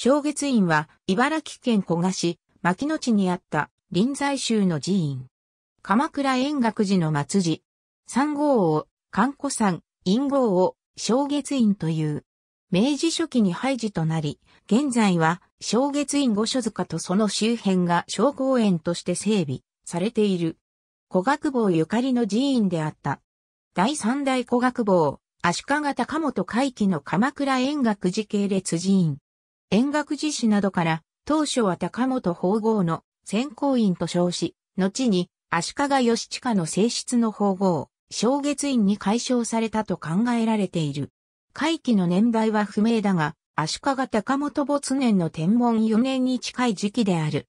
正月院は、茨城県古賀市、牧野地にあった、臨済宗の寺院。鎌倉円覚寺の末寺。三号を、観古山、陰号を、正月院という。明治初期に廃寺となり、現在は、正月院御所塚とその周辺が小公園として整備されている。古学坊ゆかりの寺院であった。第三代古学坊、足利高本海基の鎌倉円覚寺系列寺院。遠学寺史などから、当初は高本法号の選考院と称し、後に足利義親の正室の法号、正月院に改称されたと考えられている。会期の年代は不明だが、足利高本没年の天文4年に近い時期である。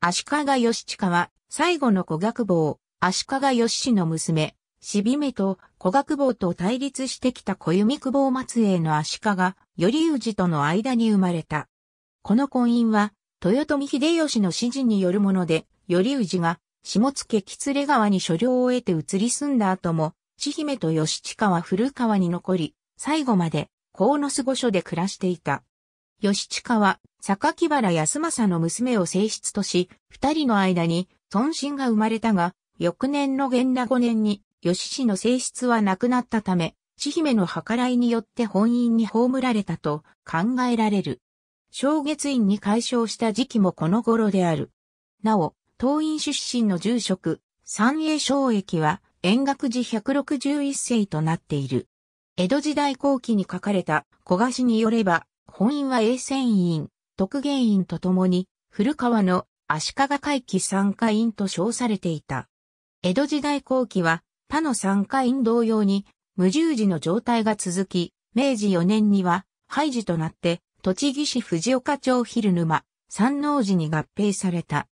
足利義親は最後の古学坊、足利義氏の娘、しびめと小学坊と対立してきた小弓久保松江の足利、頼氏との間に生まれた。この婚姻は、豊臣秀吉の指示によるもので、頼氏が、下野吉連川に所領を得て移り住んだ後も、千姫と吉近は古川に残り、最後まで、鴻巣御所で暮らしていた。吉近は、榊原康政の娘を正室とし、二人の間に、尊心が生まれたが、翌年の元羅5年に、義氏の性質はなくなったため、千姫の計らいによって本院に葬られたと考えられる。正月院に解消した時期もこの頃である。なお、東院出身の住職、三栄正益は、円学寺161世となっている。江戸時代後期に書かれた古賀子によれば、本院は永泉院、徳元院とともに、古川の足利会期参加院と称されていた。江戸時代後期は、他の三回院同様に、無十字の状態が続き、明治4年には廃寺となって、栃木市藤岡町昼沼、山王寺に合併された。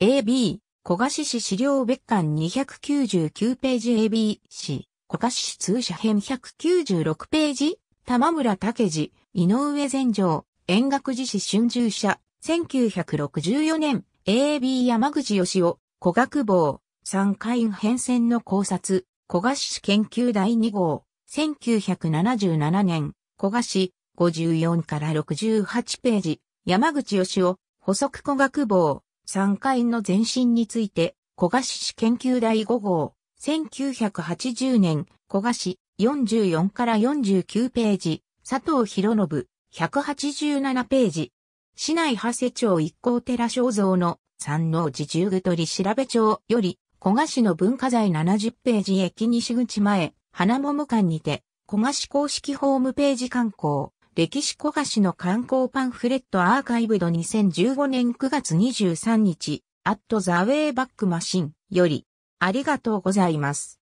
AB、小菓子市資料別館299ページ AB 市、小菓子市通社編196ページ、玉村武寺、井上善城、円楽寺市春秋社、1964年、AB 山口義雄、小学坊、3院変遷の考察、古賀市研究第2号、1977年、古賀市54から68ページ、山口義夫、補足古学坊、3院の前身について、古賀市研究第5号、1980年、古賀市44から49ページ、佐藤博信、187ページ。市内長瀬町一行寺肖像の三王寺十具取調べ帳より古賀市の文化財70ページ駅西口前、花桃館にて、古賀市公式ホームページ観光、歴史古賀市の観光パンフレットアーカイブド2015年9月23日、アットザウェイバックマシンより、ありがとうございます。